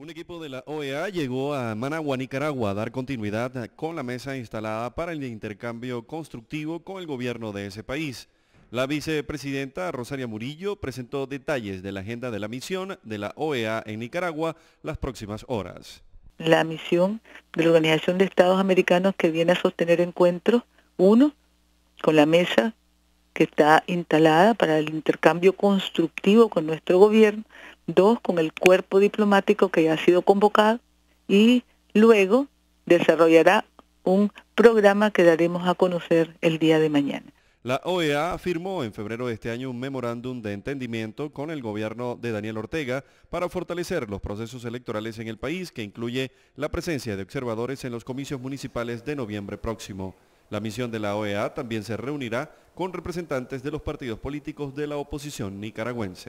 Un equipo de la OEA llegó a Managua, Nicaragua, a dar continuidad con la mesa instalada para el intercambio constructivo con el gobierno de ese país. La vicepresidenta Rosaria Murillo presentó detalles de la agenda de la misión de la OEA en Nicaragua las próximas horas. La misión de la Organización de Estados Americanos que viene a sostener encuentros, uno, con la mesa que está instalada para el intercambio constructivo con nuestro gobierno, dos con el cuerpo diplomático que ya ha sido convocado y luego desarrollará un programa que daremos a conocer el día de mañana. La OEA firmó en febrero de este año un memorándum de entendimiento con el gobierno de Daniel Ortega para fortalecer los procesos electorales en el país, que incluye la presencia de observadores en los comicios municipales de noviembre próximo. La misión de la OEA también se reunirá con representantes de los partidos políticos de la oposición nicaragüense.